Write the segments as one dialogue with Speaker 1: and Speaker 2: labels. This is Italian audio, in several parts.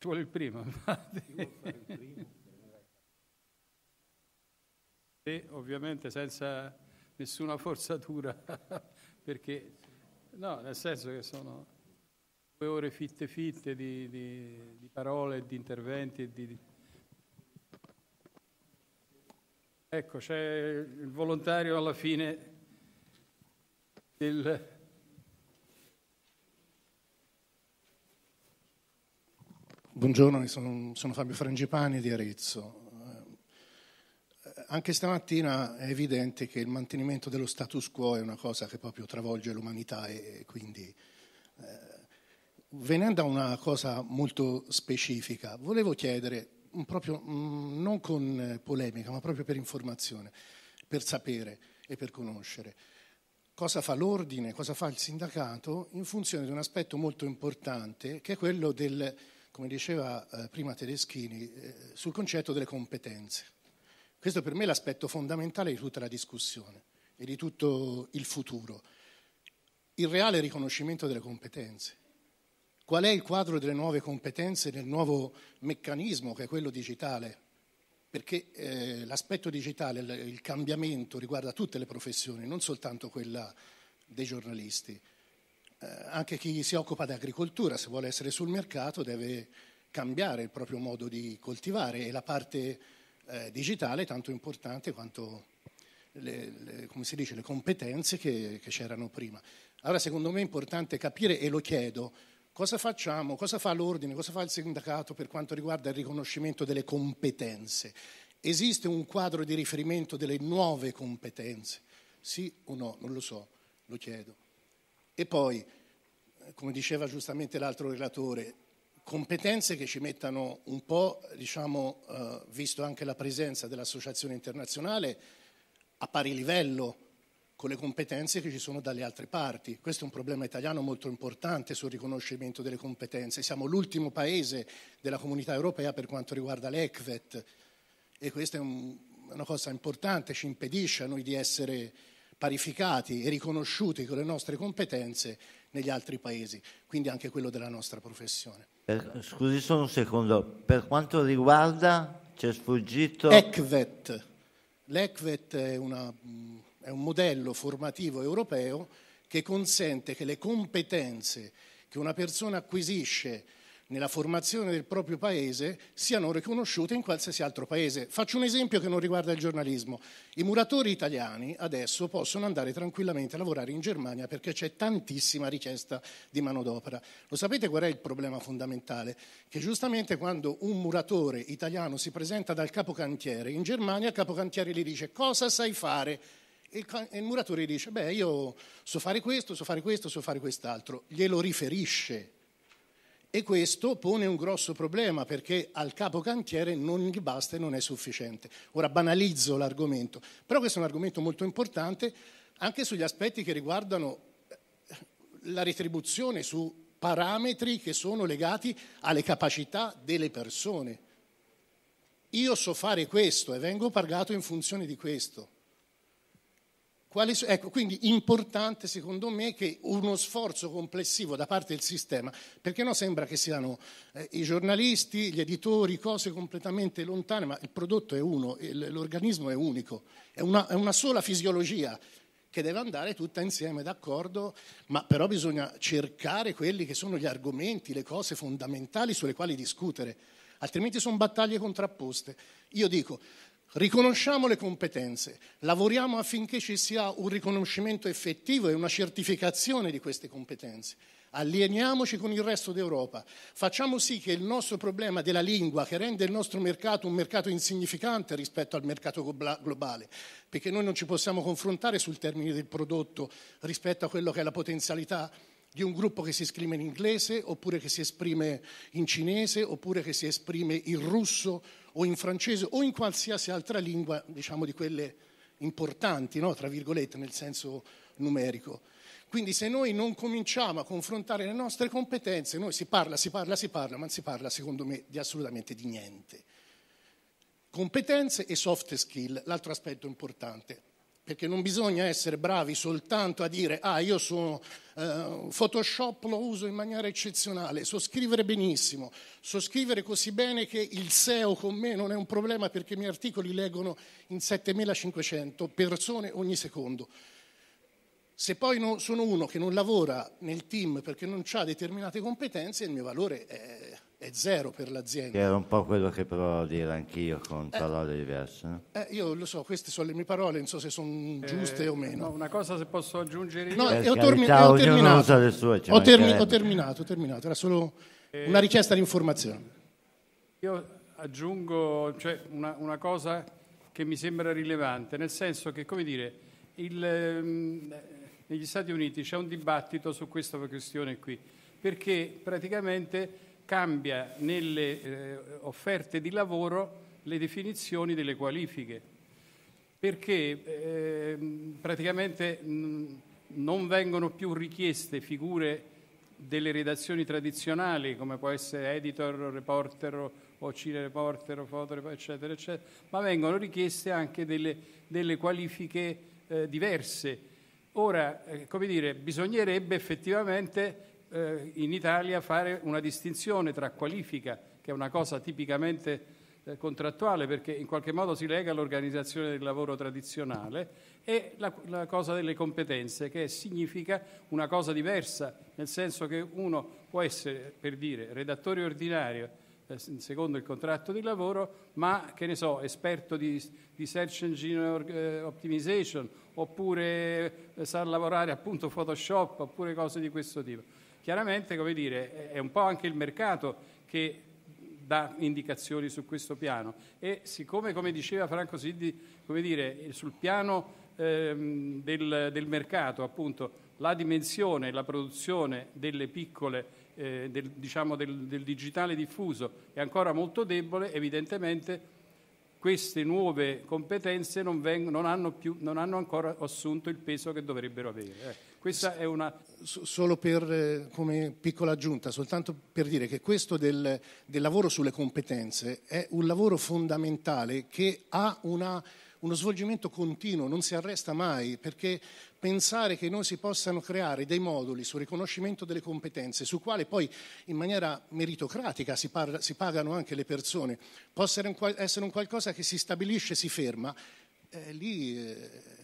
Speaker 1: Ci vuole il primo. e ovviamente senza nessuna forzatura, perché no, nel senso che sono due ore fitte fitte di, di, di parole, di interventi. Di... Ecco, c'è il volontario alla fine del
Speaker 2: Buongiorno, sono, sono, Fabio Frangipani di Arezzo. Eh, anche stamattina è evidente che il mantenimento dello status quo è una cosa che proprio travolge l'umanità e quindi eh, venendo a una cosa molto specifica, volevo chiedere, proprio, mm, non con eh, polemica, ma proprio per informazione, per sapere e per conoscere, cosa fa l'ordine, cosa fa il sindacato in funzione di un aspetto molto importante che è quello del come diceva eh, prima Tedeschini, eh, sul concetto delle competenze. Questo per me è l'aspetto fondamentale di tutta la discussione e di tutto il futuro. Il reale riconoscimento delle competenze. Qual è il quadro delle nuove competenze nel nuovo meccanismo che è quello digitale? Perché eh, l'aspetto digitale, il cambiamento riguarda tutte le professioni, non soltanto quella dei giornalisti. Eh, anche chi si occupa di agricoltura, se vuole essere sul mercato, deve cambiare il proprio modo di coltivare e la parte eh, digitale è tanto importante quanto le, le, dice, le competenze che, che, c'erano prima. Allora secondo me è importante capire, e lo chiedo, cosa facciamo, cosa fa l'ordine, cosa fa il sindacato per quanto riguarda il riconoscimento delle competenze. Esiste un quadro di riferimento delle nuove competenze? Sì o no? Non lo so, lo chiedo. E poi, come diceva giustamente l'altro relatore, competenze che ci mettano un po', diciamo, eh, visto anche la presenza dell'associazione internazionale, a pari livello con le competenze che ci sono dalle altre parti. Questo è un problema italiano molto importante sul riconoscimento delle competenze. Siamo l'ultimo paese della comunità europea per quanto riguarda l'ECVET e questa è un, una cosa importante, ci impedisce a noi di essere parificati e riconosciuti con le nostre competenze negli altri paesi, quindi anche quello della nostra professione. Per, scusi
Speaker 3: solo un secondo, per quanto riguarda, c'è sfuggito...
Speaker 2: ECVET, l'ECVET è, una, mm, è un modello formativo europeo che consente che le competenze che una persona acquisisce nella formazione del proprio paese siano riconosciute in qualsiasi altro paese. Faccio un esempio che non riguarda il giornalismo. I muratori italiani adesso possono andare tranquillamente a lavorare in Germania perché c'è tantissima richiesta di manodopera. Lo sapete qual è il problema fondamentale? Che giustamente quando un muratore italiano si presenta dal capocantiere in Germania, il capocantiere gli dice cosa sai fare? E il muratore dice, beh, io so fare questo, so fare questo, so fare quest'altro. Glielo riferisce e questo pone un grosso problema perché al capocantiere non gli basta e non è sufficiente. Ora banalizzo l'argomento, però questo è un argomento molto importante anche sugli aspetti che riguardano eh, la retribuzione su parametri che sono legati alle capacità delle persone. Io so fare questo e vengo pagato in funzione di questo. So- ecco, quindi importante secondo me che uno sforzo complessivo da parte del sistema, perché no sembra che siano eh, i giornalisti, gli editori, cose completamente lontane, ma il prodotto è uno, il, l'organismo è unico, è una, è una sola fisiologia che deve andare tutta insieme, d'accordo, ma però bisogna cercare quelli che sono gli argomenti, le cose fondamentali sulle quali discutere, altrimenti sono battaglie contrapposte. Io dico, Riconosciamo le competenze, lavoriamo affinché ci sia un riconoscimento effettivo e una certificazione di queste competenze. Allieniamoci con il resto d'Europa, facciamo sì che il nostro problema della lingua, che rende il nostro mercato un mercato insignificante rispetto al mercato globale, perché noi non ci possiamo confrontare sul termine del prodotto rispetto a quello che è la potenzialità di un gruppo che si esprime in inglese, oppure che si esprime in cinese, oppure che si esprime in russo, o in francese o in qualsiasi altra lingua, diciamo di quelle importanti, no? tra virgolette, nel senso numerico. Quindi se noi non cominciamo a confrontare le nostre competenze, noi si parla, si parla, si parla, ma non si parla secondo me di assolutamente di niente. Competenze e soft skill, l'altro aspetto importante perché non bisogna essere bravi soltanto a dire ah io sono eh, Photoshop lo uso in maniera eccezionale, so scrivere benissimo, so scrivere così bene che il SEO con me non è un problema perché i miei articoli leggono in 7500 persone ogni secondo. Se poi non, sono uno che non lavora nel team perché non ha determinate competenze, il mio valore è è zero per l'azienda.
Speaker 3: Era un po' quello che provo a dire anch'io con eh. parole diverse. No?
Speaker 2: Eh, io lo so, queste sono le mie parole, non so se sono eh, giuste eh, o meno. No, una cosa se posso aggiungere io. No, eh, ho, termi- ho, terminato. Sue, ho, termi- ho, terminato, ho terminato, era solo una richiesta di informazione.
Speaker 1: Io aggiungo cioè, una, una, cosa che mi sembra rilevante, nel senso che, come dire, il, ehm, negli Stati Uniti c'è un dibattito su questa questione qui, perché praticamente cambia nelle eh, offerte di lavoro le definizioni delle qualifiche, perché eh, praticamente mh, mm, non vengono più richieste figure delle redazioni tradizionali come può essere editor, reporter o cine reporter, foto, eccetera, eccetera, ma vengono richieste anche delle, delle qualifiche eh, diverse. Ora, eh, come dire, bisognerebbe effettivamente eh, in Italia fare una distinzione tra qualifica, che è una cosa tipicamente eh, contrattuale perché in qualche modo si lega all'organizzazione del lavoro tradizionale, e la, la cosa delle competenze, che significa una cosa diversa, nel senso che uno può essere, per dire, redattore ordinario eh, secondo il contratto di lavoro, ma che ne so, esperto di, di search engine eh, optimization oppure eh, sa lavorare appunto Photoshop oppure cose di questo tipo. Chiaramente come dire, è un po' anche il mercato che dà indicazioni su questo piano e siccome, come diceva Franco Siddi, dire, sul piano ehm, del, del, mercato appunto, la dimensione e la produzione delle piccole eh, del, diciamo, del, del digitale diffuso è ancora molto debole, evidentemente queste nuove competenze non, vengono, non, hanno più, non, hanno ancora assunto il peso che dovrebbero avere. Eh. Questa è una...
Speaker 2: Solo per, eh, come piccola aggiunta, soltanto per dire che questo del, del lavoro sulle competenze è un lavoro fondamentale che ha una uno svolgimento continuo, non si arresta mai, perché pensare che noi si possano creare dei moduli sul riconoscimento delle competenze, su quale poi in maniera meritocratica si, parla, si pagano anche le persone, possa essere un, qualcosa che si stabilisce, si ferma, eh, lì... Eh,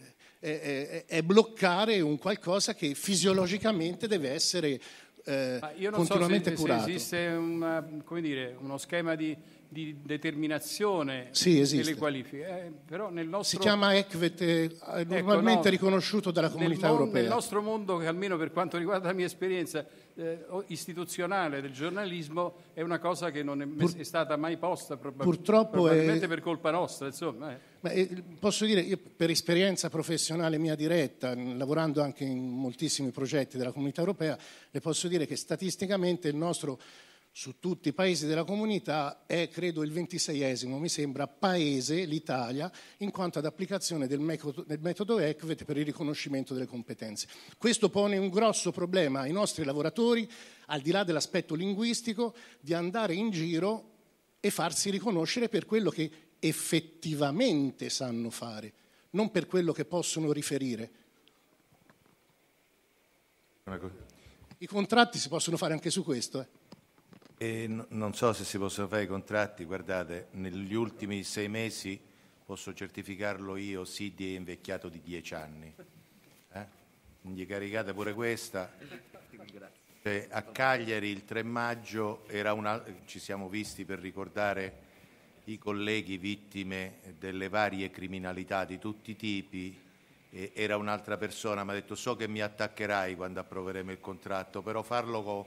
Speaker 2: è bloccare un qualcosa che fisiologicamente deve essere eh, io non continuamente so se, curato. Se
Speaker 1: esiste una, eh, dire, uno schema di, di determinazione sì, delle qualifiche, eh, però nel nostro... Si chiama
Speaker 2: ECVET, è eh, ecco, normalmente ecco, no, riconosciuto dalla comunità nel mon- europea. Nel
Speaker 1: nostro mondo, che almeno per quanto riguarda la mia esperienza, eh, istituzionale del giornalismo è una cosa che non è, Pur, è stata mai posta probab- purtroppo probabilmente è, per colpa nostra. Insomma, è,
Speaker 2: eh. eh, posso dire, io per esperienza professionale mia diretta, lavorando anche in moltissimi progetti della comunità europea, le posso dire che statisticamente il nostro su tutti i paesi della comunità è credo il 26esimo, mi sembra, paese, l'Italia, in quanto ad applicazione del metodo, del metodo ECVET per il riconoscimento delle competenze. Questo pone un grosso problema ai nostri lavoratori, al di là dell'aspetto linguistico, di andare in giro e farsi riconoscere per quello che effettivamente sanno fare, non per quello che possono riferire. I contratti si possono fare anche su questo. Eh.
Speaker 3: E non so se si possono fare i contratti, guardate, negli ultimi sei mesi posso certificarlo io, Sidi è invecchiato di dieci anni. Eh? Quindi caricate pure questa. Cioè, a Cagliari il 3 maggio una, ci siamo visti per ricordare i colleghi vittime delle varie criminalità di tutti i tipi. E era un'altra persona, mi ha detto so che mi attaccherai quando approveremo il contratto, però farlo con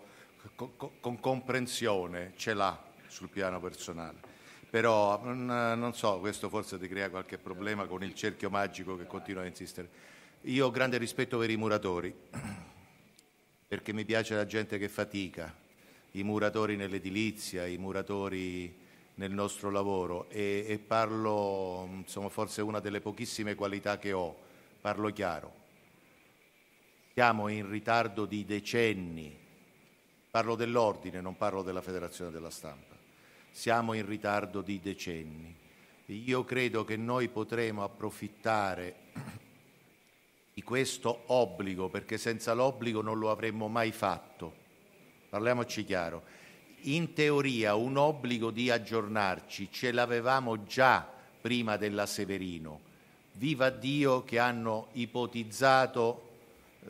Speaker 3: con, con comprensione ce l'ha sul piano personale. Però mm, non so, questo forse ti crea qualche problema con il cerchio magico che continua a insistere. Io ho grande rispetto per i muratori, perché mi piace la gente che fatica, i muratori nell'edilizia, i muratori nel nostro lavoro e, e parlo, insomma, mm, forse una delle pochissime qualità che ho, parlo chiaro. Siamo in ritardo di decenni Parlo dell'ordine, non parlo della Federazione della Stampa. Siamo in ritardo di decenni. Io credo che noi potremo approfittare di questo obbligo, perché senza l'obbligo non lo avremmo mai fatto. Parliamoci chiaro. In teoria un obbligo di aggiornarci ce l'avevamo già prima della Severino. Viva Dio che hanno ipotizzato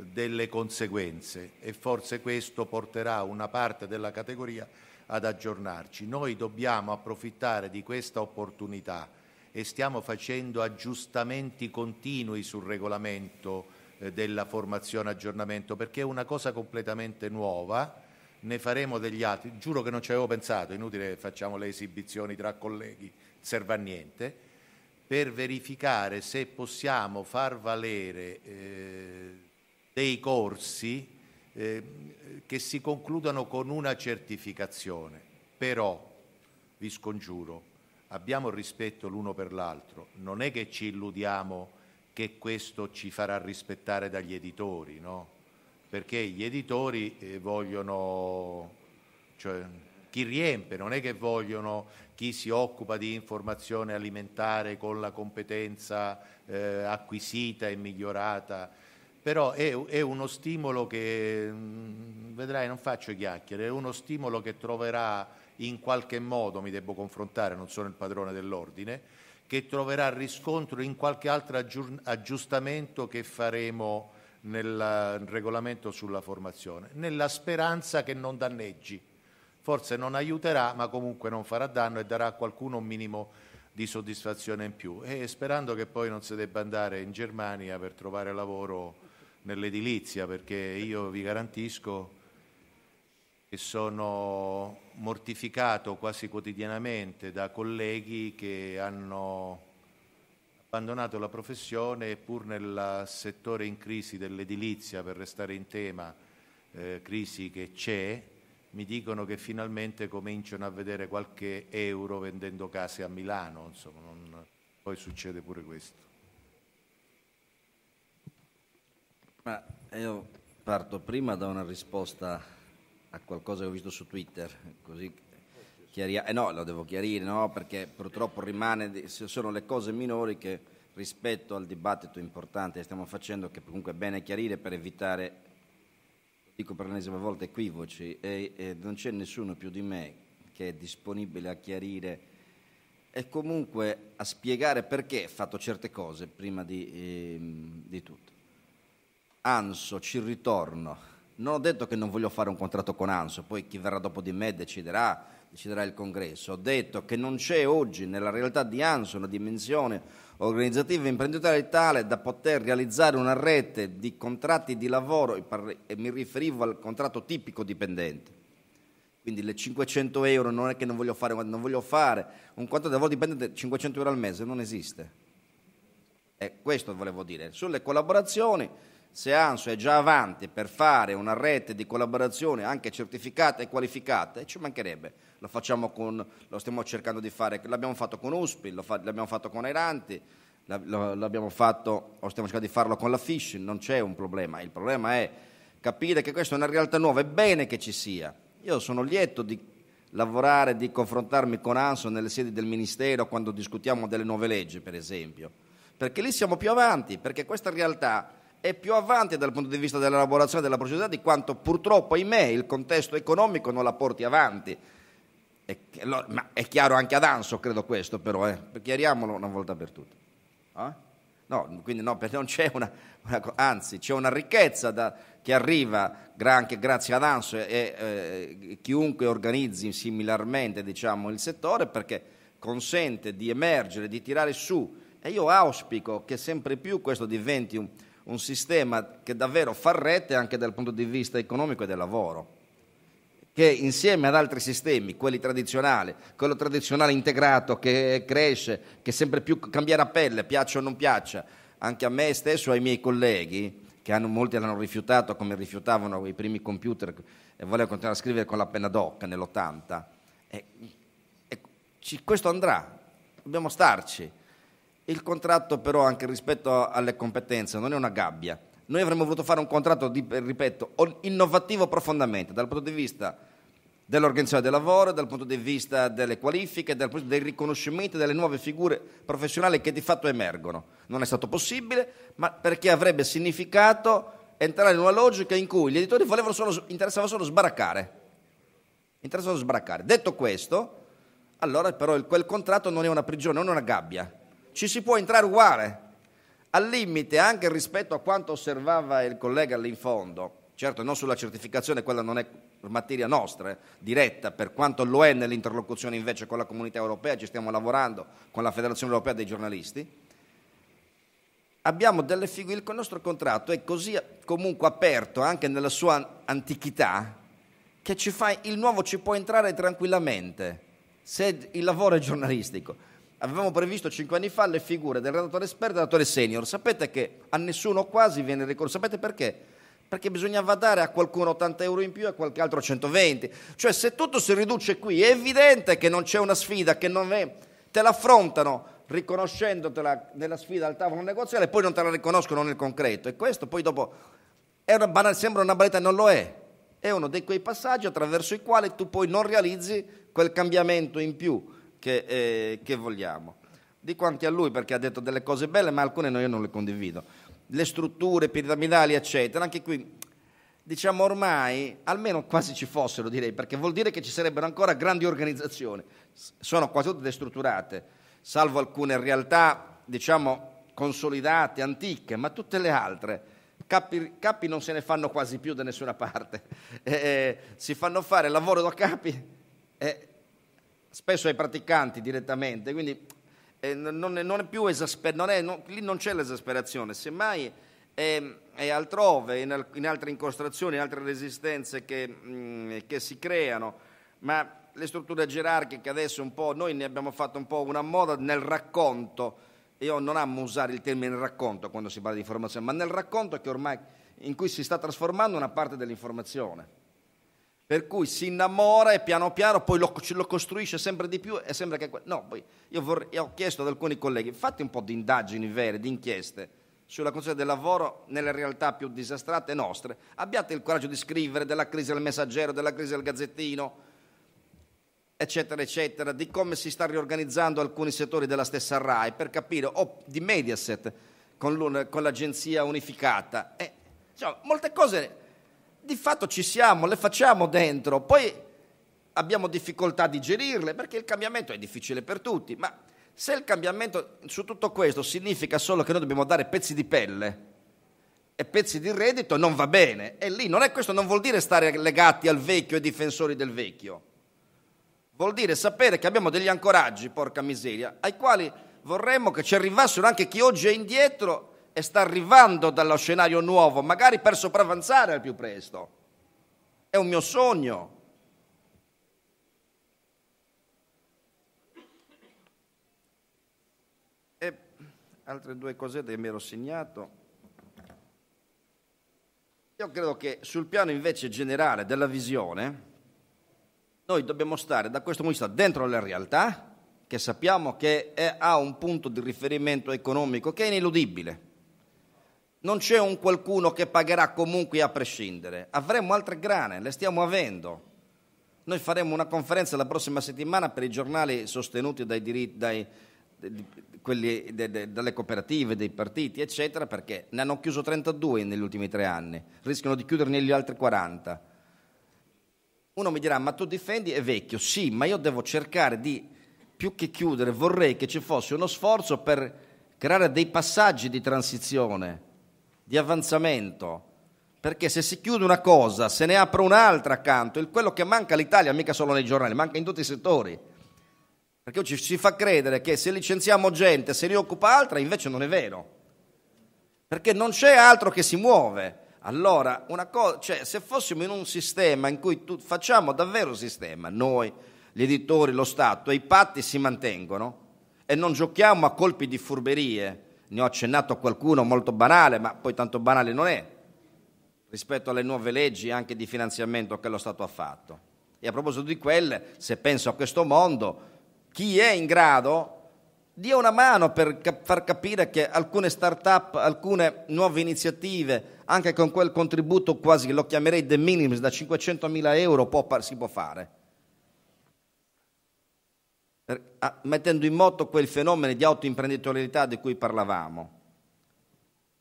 Speaker 3: delle conseguenze e forse questo porterà una parte della categoria ad aggiornarci. Noi dobbiamo approfittare di questa opportunità e stiamo facendo aggiustamenti continui sul regolamento eh, della formazione aggiornamento perché è una cosa completamente nuova, ne faremo degli altri, giuro che non ci avevo pensato, inutile che facciamo le esibizioni tra colleghi, serve a niente, per verificare se possiamo far valere eh, dei corsi eh, che si concludano con una certificazione. Però, vi scongiuro, abbiamo rispetto l'uno per l'altro, non è che ci illudiamo che questo ci farà rispettare dagli editori, no? Perché gli editori eh, vogliono, cioè, chi riempie, non è che vogliono chi si occupa di informazione alimentare con la competenza eh, acquisita e migliorata però è, è, uno stimolo che, mm, vedrai, non faccio chiacchiere, è uno stimolo che troverà in qualche modo, mi devo confrontare, non sono il padrone dell'ordine, che troverà riscontro in qualche altro aggiustamento che faremo nel regolamento sulla formazione, nella speranza che non danneggi. Forse non aiuterà, ma comunque non farà danno e darà a qualcuno un minimo di soddisfazione in più e sperando che poi non si debba andare in Germania per trovare lavoro nell'edilizia perché eh. io vi garantisco che sono mortificato quasi quotidianamente da colleghi che hanno abbandonato la professione pur nel settore in crisi dell'edilizia, per restare in tema, eh, crisi che c'è, mi dicono che finalmente cominciano a vedere qualche euro vendendo case a Milano,
Speaker 4: insomma, non... poi succede pure questo. Ma io parto prima da una risposta a qualcosa che ho visto su Twitter, così chiaria- eh no, lo devo chiarire, no? perché purtroppo rimane, sono le cose minori che rispetto al dibattito importante che stiamo facendo, che comunque è bene chiarire per evitare, dico per l'ennesima volta, equivoci, e, e non c'è nessuno più di me che è disponibile a chiarire e comunque a spiegare perché ha fatto certe cose prima di, eh, di tutto. Anso, ci ritorno. Non ho detto che non voglio fare un contratto con Anso, poi chi verrà dopo di me deciderà, deciderà il congresso. Ho detto che non c'è oggi nella realtà di Anso una dimensione organizzativa e imprenditoriale tale da poter realizzare una rete di contratti di lavoro, e mi riferivo al contratto tipico dipendente. Quindi le 500 euro non è che non voglio fare, non voglio fare. un contratto di lavoro dipendente 500 euro al mese non esiste. E eh, questo volevo dire. Sulle collaborazioni se ANSO è già avanti per fare una rete di collaborazione anche certificata e qualificata, ci mancherebbe, lo, con, lo, stiamo cercando di fare, l'abbiamo fatto con USPI, l'abbiamo fatto con Airanti, l'abbiamo fatto, o stiamo cercando di farlo con la Fishing, non c'è un problema, il problema è capire che questa è una realtà nuova, è bene che ci sia, io sono lieto di lavorare, di confrontarmi con ANSO nelle sedi del Ministero quando discutiamo delle nuove leggi, per esempio, perché lì siamo più avanti, perché questa realtà è più avanti dal punto di vista dell'elaborazione della procedura di quanto purtroppo, ahimè, il contesto economico non la porti avanti. E, ma è chiaro anche ad Anso, credo questo però, eh. chiariamolo una volta per tutte. Eh? No, quindi no, non c'è una, una, anzi c'è una ricchezza da, che arriva anche grazie ad Anso e eh, chiunque organizzi similarmente diciamo, il settore perché consente di emergere, di tirare su e io auspico che sempre più questo diventi un, un sistema che davvero fa rete anche dal punto di vista economico e del lavoro, che insieme ad altri sistemi, quelli tradizionali, quello tradizionale integrato che cresce, che sempre più cambiare a pelle, piaccia o non piaccia, anche a me stesso e ai miei colleghi, che hanno, molti l'hanno rifiutato come rifiutavano i primi computer e volevano continuare a scrivere con la penna d'occa nell'80, e, e, ci, questo andrà, dobbiamo starci il contratto però anche rispetto alle competenze non è una gabbia. Noi avremmo voluto fare un contratto, di, ripeto, innovativo profondamente dal punto di vista dell'organizzazione del lavoro, dal punto di vista delle qualifiche, dal punto di vista dei riconoscimenti delle nuove figure professionali che di fatto emergono. Non è stato possibile, ma perché avrebbe significato entrare in una logica in cui gli editori volevano solo, interessava solo sbaraccare. Interessava solo sbaraccare. Detto questo, allora però quel contratto non è una prigione, non è una gabbia ci si può entrare uguale, al limite anche rispetto a quanto osservava il collega lì in fondo, certo non sulla certificazione, quella non è materia nostra, eh, diretta, per quanto lo è nell'interlocuzione invece con la comunità europea, ci stiamo lavorando con la Federazione Europea dei giornalisti, abbiamo delle figure, il nostro contratto è così comunque aperto anche nella sua antichità che fa, il nuovo ci può entrare tranquillamente se il lavoro è giornalistico. Avevamo previsto cinque anni fa le figure del redattore esperto e del redattore senior. Sapete che a nessuno quasi viene ricorso. Sapete perché? Perché bisognava dare a qualcuno 80 euro in più e a qualche altro 120. Cioè, se tutto si riduce qui, è evidente che non c'è una sfida, che non è... te l'affrontano riconoscendotela nella sfida al tavolo negoziale e poi non te la riconoscono nel concreto. E questo poi dopo una banale, sembra una banalità, non lo è. È uno di quei passaggi attraverso i quali tu poi non realizzi quel cambiamento in più che, eh, che vogliamo. Dico anche a lui perché ha detto delle cose belle, ma alcune io non le condivido. Le strutture piramidali, eccetera, anche qui diciamo ormai, almeno quasi ci fossero direi, perché vuol dire che ci sarebbero ancora grandi organizzazioni, sono quasi tutte destrutturate, salvo alcune realtà diciamo consolidate, antiche, ma tutte le altre, capi, capi non se ne fanno quasi più da nessuna parte, eh, eh, si fanno fare lavoro da capi eh, spesso ai praticanti direttamente, quindi eh, non, non, è più esasper- lì non c'è l'esasperazione, semmai è, è altrove, in, in, altre incostrazioni, in altre resistenze che, mh, mm, che si creano, ma le strutture gerarchiche adesso un po', noi ne abbiamo fatto un po' una moda nel racconto, io non amo usare il termine racconto quando si parla di informazione, ma nel racconto che ormai, in cui si sta trasformando una parte dell'informazione per cui si innamora e piano piano poi lo, lo costruisce sempre di più e sembra che... No, poi io, vorrei, io, ho chiesto ad alcuni colleghi, fate un po' di indagini vere, di inchieste sulla condizione del lavoro nelle realtà più disastrate nostre. Abbiate il coraggio di scrivere della crisi del messaggero, della crisi del gazzettino, eccetera, eccetera, di come si sta riorganizzando alcuni settori della stessa RAI per capire, o di Mediaset con, con l'agenzia unificata. E, eh, diciamo, molte cose di fatto ci siamo, le facciamo dentro, poi abbiamo difficoltà a digerirle perché il cambiamento è difficile per tutti, ma se il cambiamento su tutto questo significa solo che noi dobbiamo dare pezzi di pelle e pezzi di reddito, non va bene. E lì non è questo, non vuol dire stare legati al vecchio e difensori del vecchio. Vuol dire sapere che abbiamo degli ancoraggi, porca miseria, ai quali vorremmo che ci arrivassero anche chi oggi è indietro e sta arrivando dallo scenario nuovo, magari per sopravanzare al più presto. È un mio sogno. E altre due cosette che mi ero segnato. Io credo che sul piano invece generale della visione, noi dobbiamo stare da questo punto di vista dentro la realtà, che sappiamo che è, ha un punto di riferimento economico che è ineludibile non c'è un qualcuno che pagherà comunque a prescindere. Avremo altre grane, le stiamo avendo. Noi faremo una conferenza la prossima settimana per i giornali sostenuti dai diritti, dai, quelli de, de, dalle cooperative, dei partiti, eccetera, perché ne hanno chiuso 32 negli ultimi tre anni, rischiano di chiuderne gli altri 40. Uno mi dirà, ma tu difendi, è vecchio, sì, ma io devo cercare di, più che chiudere, vorrei che ci fosse uno sforzo per creare dei passaggi di transizione di avanzamento. Perché se si chiude una cosa, se ne apre un'altra accanto, è quello che manca all'Italia, mica solo nei giornali, manca in tutti i settori. Perché ci si fa credere che se licenziamo gente se ne occupa altra, invece non è vero. Perché non c'è altro che si muove. Allora, cosa, cioè, se fossimo in un sistema in cui tu, facciamo davvero sistema, noi, gli editori, lo Stato, e i patti si mantengono e non giochiamo a colpi di furberie, ne ho accennato a qualcuno molto banale, ma poi tanto banale non è, rispetto alle nuove leggi anche di finanziamento che lo Stato ha fatto. E a proposito di quelle, se penso a questo mondo, chi è in grado dia una mano per cap- far capire che alcune start-up, alcune nuove iniziative, anche con quel contributo quasi, lo chiamerei de minimis, da 500 mila euro può, si può fare mettendo in moto quel fenomeno di autoimprenditorialità di cui parlavamo.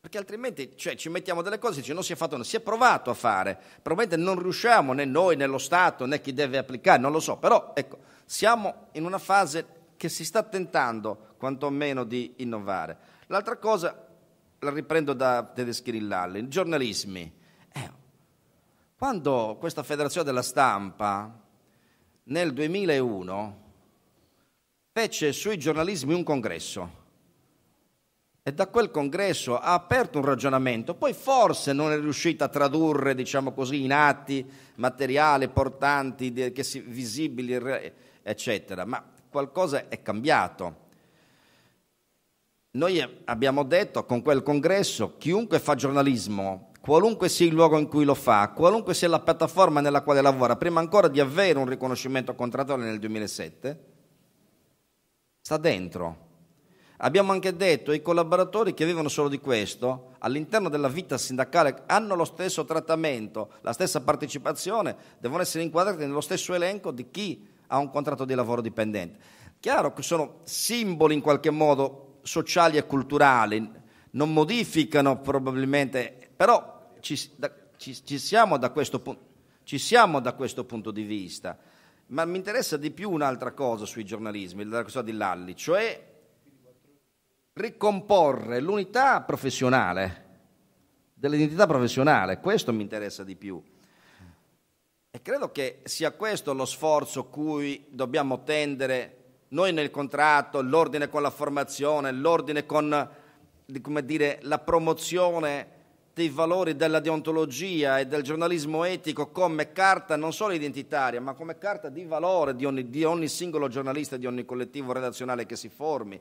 Speaker 4: Perché altrimenti cioè, ci mettiamo delle cose che non si è fatto, si è provato a fare, probabilmente non riusciamo né noi né lo Stato né chi deve applicare, non lo so, però ecco, siamo in una fase che si sta tentando quantomeno di innovare. L'altra cosa, la riprendo da Tedeschini Lalli, i giornalismi. Eh, quando questa federazione della stampa nel 2001 fece sui giornalismi un congresso e da quel congresso ha aperto un ragionamento, poi forse non è riuscita a tradurre, diciamo così, in atti materiali portanti, visibili, eccetera, ma qualcosa è cambiato. Noi abbiamo detto con quel congresso, chiunque fa giornalismo, qualunque sia il luogo in cui lo fa, qualunque sia la piattaforma nella quale lavora, prima ancora di avere un riconoscimento contrattuale nel 2007, sta dentro. Abbiamo anche detto che i collaboratori che vivono solo di questo, all'interno della vita sindacale hanno lo stesso trattamento, la stessa partecipazione, devono essere inquadrati nello stesso elenco di chi ha un contratto di lavoro dipendente. Chiaro che sono simboli in qualche modo sociali e culturali, non modificano probabilmente, però ci, da, ci, ci, siamo, da punto, ci siamo da questo punto di vista. Ma mi interessa di più un'altra cosa sui giornalismi, la cosa di Lalli, cioè ricomporre l'unità professionale, dell'identità professionale, questo mi interessa di più. E credo che sia questo lo sforzo cui dobbiamo tendere noi nel contratto, l'ordine con la formazione, l'ordine con dire, la promozione i valori della deontologia e del giornalismo etico come carta non solo identitaria, ma come carta di valore di ogni, di ogni singolo giornalista di ogni collettivo redazionale che si formi,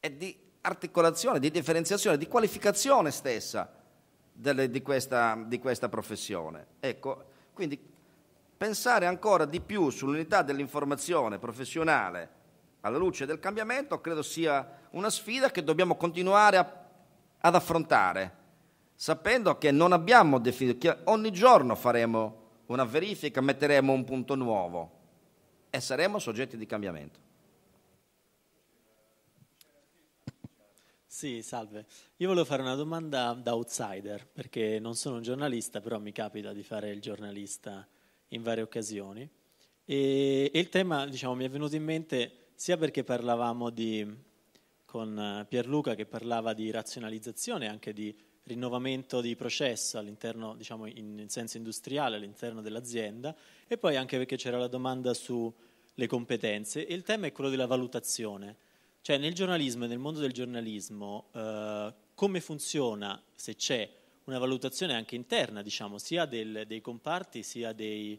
Speaker 4: e di articolazione, di differenziazione, di qualificazione stessa delle, di, questa, di questa professione. Ecco, quindi pensare ancora di più sull'unità dell'informazione professionale alla luce del cambiamento credo sia una sfida che dobbiamo continuare a ad affrontare, sapendo che non abbiamo definito, che ogni giorno faremo una verifica, metteremo un punto nuovo e saremo soggetti di cambiamento.
Speaker 5: Sì, salve.
Speaker 4: Io volevo fare una domanda da
Speaker 5: outsider, perché non sono un giornalista, però mi capita di fare il giornalista in varie occasioni. E, il tema, diciamo, mi è venuto in mente sia perché parlavamo di con eh, Pierluca che parlava di razionalizzazione e anche di rinnovamento di processo all'interno, diciamo in, in senso industriale, all'interno dell'azienda e poi anche perché c'era la domanda sulle competenze e il tema è quello della valutazione. Cioè nel giornalismo e nel mondo del giornalismo eh, come funziona se c'è una valutazione anche interna, diciamo, sia del, dei comparti sia dei,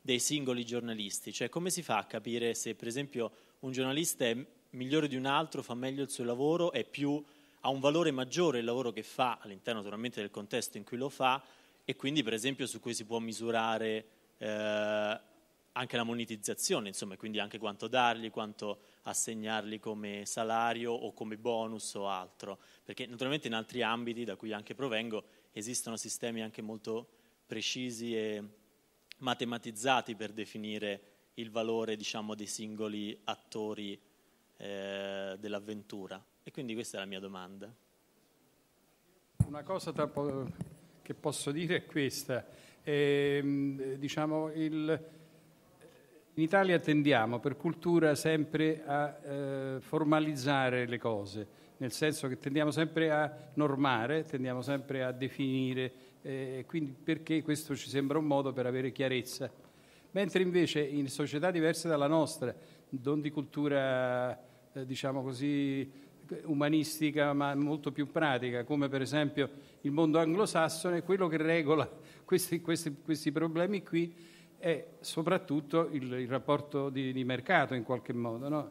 Speaker 5: dei singoli giornalisti, cioè come si fa a capire se per esempio un giornalista è migliore di un altro, fa meglio il suo lavoro, più, ha un valore maggiore il lavoro che fa all'interno naturalmente del contesto in cui lo fa e quindi per esempio su cui si può misurare eh, anche la monetizzazione, insomma, quindi anche quanto dargli, quanto assegnarli come salario o come bonus o altro, perché naturalmente in altri ambiti da cui anche provengo esistono sistemi anche molto precisi e matematizzati per definire il valore diciamo, dei singoli attori eh, dell'avventura. E quindi questa è la mia domanda.
Speaker 1: Una cosa po- che posso dire è questa. Eh, diciamo il, in Italia tendiamo per cultura sempre a eh, formalizzare le cose, nel senso che tendiamo sempre a normare, tendiamo sempre a definire, eh, quindi perché questo ci sembra un modo per avere chiarezza. Mentre invece in società diverse dalla nostra, don di cultura eh, diciamo così, umanistica ma molto più pratica, come per esempio il mondo anglosassone, quello che regola questi, questi, questi, problemi qui è soprattutto il, il rapporto di, di, mercato in qualche modo, no?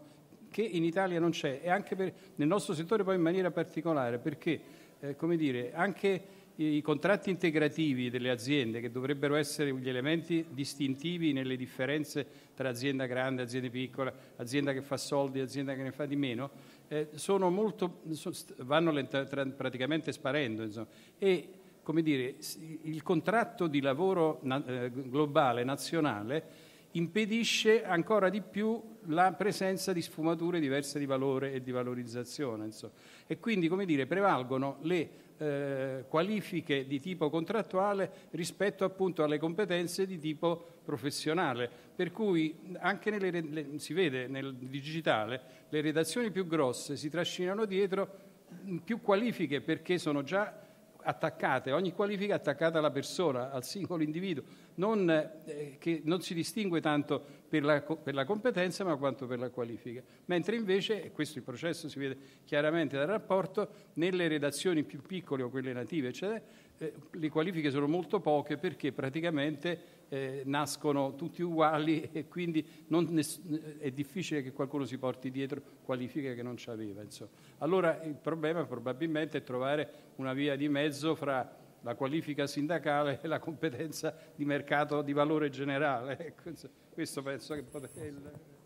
Speaker 1: che in Italia non c'è e anche per, nel nostro settore poi in maniera particolare, perché eh, come dire, anche i contratti integrativi delle aziende, che dovrebbero essere gli elementi distintivi nelle differenze tra azienda grande, azienda piccola, azienda che fa soldi, azienda che ne fa di meno, eh, molto, vanno praticamente sparendo. Insomma. E dire, il contratto di lavoro na eh, globale, nazionale, impedisce ancora di più la presenza di sfumature diverse di valore e di valorizzazione. Insomma. E quindi, come dire, prevalgono le eh, qualifiche di tipo contrattuale rispetto appunto alle competenze di tipo professionale. Per cui anche nelle, si vede nel digitale le redazioni più grosse si trascinano dietro più qualifiche perché sono già attaccate, ogni qualifica è attaccata alla persona, al singolo individuo, non, eh, che non si distingue tanto per la, per la, competenza ma quanto per la qualifica. Mentre invece, e questo il processo si vede chiaramente dal rapporto, nelle redazioni più piccole o quelle native, eccetera, eh, le qualifiche sono molto poche perché praticamente eh, nascono tutti uguali e quindi ne, eh, è difficile che qualcuno si porti dietro qualifiche che non aveva. Insomma. Allora il problema probabilmente è trovare una via di mezzo fra la qualifica sindacale e la competenza di mercato di valore generale. Ecco, questo penso che potrebbe... essere.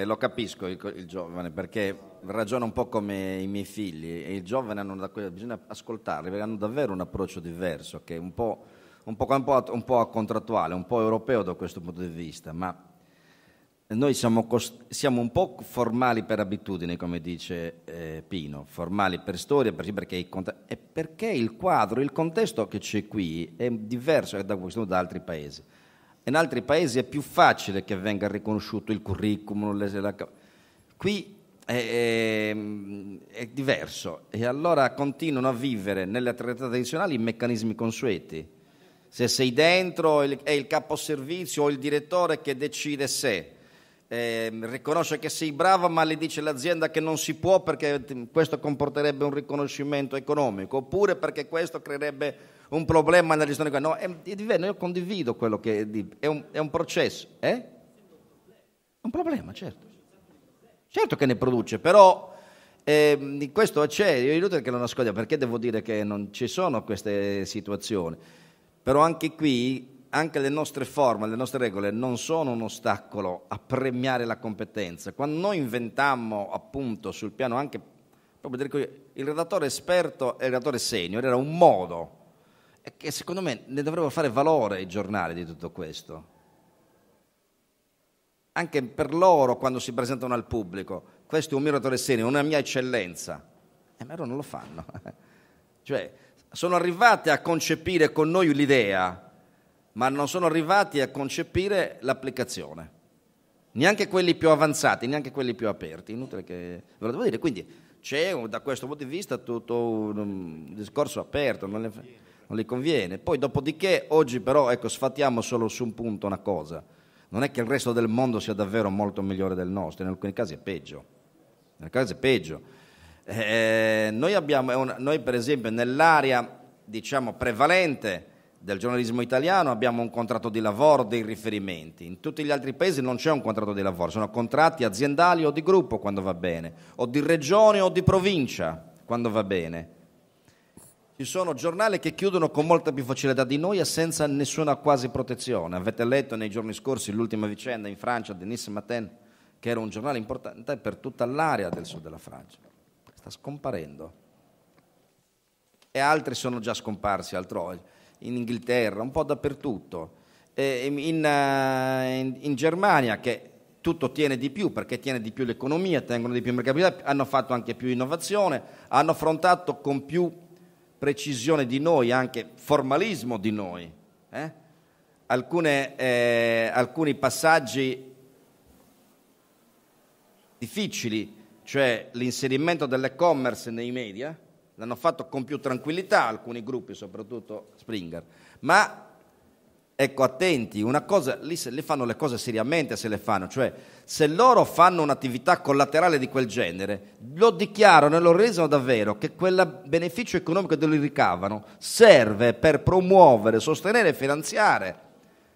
Speaker 4: E lo capisco il, il, giovane perché ragiona un po' come i miei figli e i giovani hanno da, bisogna ascoltarli perché hanno davvero un approccio diverso che è un po', un, po', un, po', un po', contrattuale, un po' europeo da questo punto di vista, ma noi siamo, siamo un po' formali per abitudine, come dice eh, Pino, formali per storia, perché, perché il quadro, il contesto che c'è qui è diverso da questo da altri paesi. In altri paesi è più facile che venga riconosciuto il curriculum. la, qui è, è, è, diverso e allora continuano a vivere nelle attività tradizionali i meccanismi consueti. Se sei dentro è il capo servizio o il direttore che decide se. Eh, riconosce che sei bravo ma le dice l'azienda che non si può perché questo comporterebbe un riconoscimento economico oppure perché questo creerebbe un problema nella gestione economica. No, è, diverso, io condivido quello che è, un, è un processo. Eh? È un problema, certo. Certo che ne produce, però eh, questo c'è, io è inutile che lo nascondia, perché devo dire che non ci sono queste situazioni. Però anche qui anche le nostre forme, le nostre regole non sono un ostacolo a premiare la competenza. Quando noi inventammo appunto sul piano anche, proprio dire il redattore esperto e il redattore senior era un modo che secondo me ne dovrebbero fare valore i giornali di tutto questo. Anche per loro quando si presentano al pubblico, questo è un Miro Torresini, una mia eccellenza. E eh, loro non lo fanno. cioè, sono arrivate a concepire con noi l'idea, ma non sono arrivati a concepire l'applicazione. Neanche quelli più avanzati, neanche quelli più aperti. Inutile che ve lo devo dire. Quindi c'è da questo punto di vista tutto un, mm, discorso aperto. Non le non gli conviene. Poi dopodiché, oggi però, ecco, sfattiamo solo su un punto una cosa. Non è che il resto del mondo sia davvero molto migliore del nostro, in alcuni casi è peggio. In alcuni casi è peggio. Eh, noi, abbiamo, noi per esempio nell'area diciamo, prevalente del giornalismo italiano abbiamo un contratto di lavoro, dei riferimenti. In tutti gli altri paesi non c'è un contratto di lavoro, sono contratti aziendali o di gruppo quando va bene, o di regione o di provincia quando va bene. Ci sono giornali che chiudono con molta più facilità di noi e senza nessuna quasi protezione. Avete letto nei giorni scorsi l'ultima vicenda in Francia, Denis Matin, che era un giornale importante per tutta l'area del sud della Francia. Sta scomparendo. E altri sono già scomparsi altrove, in Inghilterra, un po' dappertutto. In, eh, in, in Germania, che tutto tiene di più perché tiene di più l'economia, tengono di più il mercato, hanno fatto anche più innovazione, hanno affrontato con più precisione di noi, anche formalismo di noi. Eh? Alcune, eh, alcuni passaggi difficili, cioè l'inserimento dell'e-commerce nei media, l'hanno fatto con più tranquillità alcuni gruppi, soprattutto Springer, ma ecco attenti, una cosa, lì se le fanno le cose seriamente se le fanno, cioè se loro fanno un'attività collaterale di quel genere, lo dichiarano e lo realizzano davvero che quel beneficio economico che li ricavano serve per promuovere, sostenere e finanziare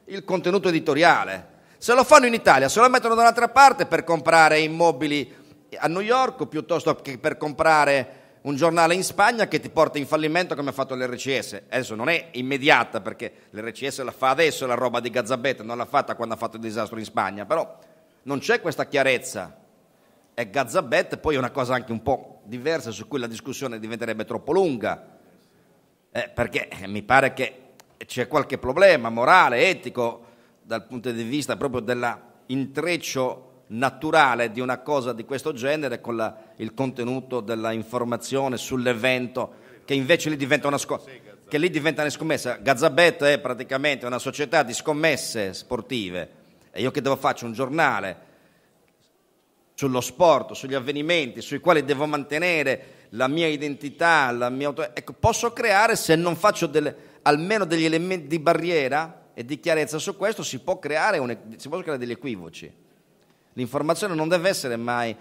Speaker 4: il contenuto editoriale. Se lo fanno in Italia, se lo mettono da un'altra parte per comprare immobili a New York piuttosto che per comprare un giornale in Spagna che ti porta in fallimento come ha fatto l'RCS. Adesso non è immediata perché l'RCS la fa adesso la roba di Gazzabetta, non l'ha fatta quando ha fatto il disastro in Spagna, però non c'è questa chiarezza. E Gazzabetta poi è una cosa anche un po' diversa su cui la discussione diventerebbe troppo lunga, eh, perché eh, mi pare che c'è qualche problema morale, etico, dal punto di vista proprio dell'intreccio naturale di una cosa di questo genere con la, il contenuto della informazione sull'evento che invece lì diventa una scommessa che lì diventa una scommessa Gazzabet è praticamente una società di scommesse sportive e io che devo fare un giornale sullo sport, sugli avvenimenti sui quali devo mantenere la mia identità, la mia autorità. Ecco, posso creare se non faccio delle, almeno degli elementi di barriera e di chiarezza su questo, si, può creare un, si possono creare degli equivoci. L'informazione non deve essere mai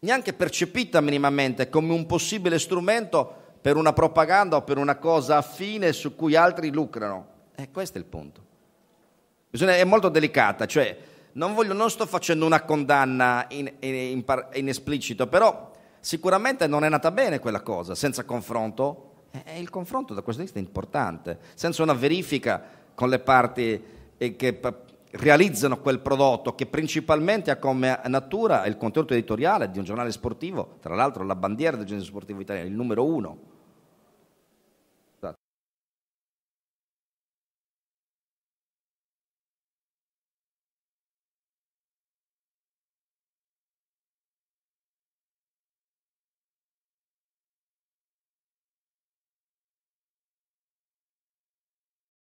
Speaker 4: neanche percepita minimamente come un possibile strumento per una propaganda o per una cosa affine su cui altri lucrano. E questo è il punto. Bisogna, è molto delicata, cioè non, voglio, non sto facendo una condanna in, in, in, in, esplicito, però sicuramente non è nata bene quella cosa, senza confronto. E il confronto da questo punto di vista è importante, senza una verifica con le parti eh, che realizzano quel prodotto che principalmente ha come natura il contenuto editoriale di un giornale sportivo, tra l'altro la bandiera del genere sportivo italiano, il numero uno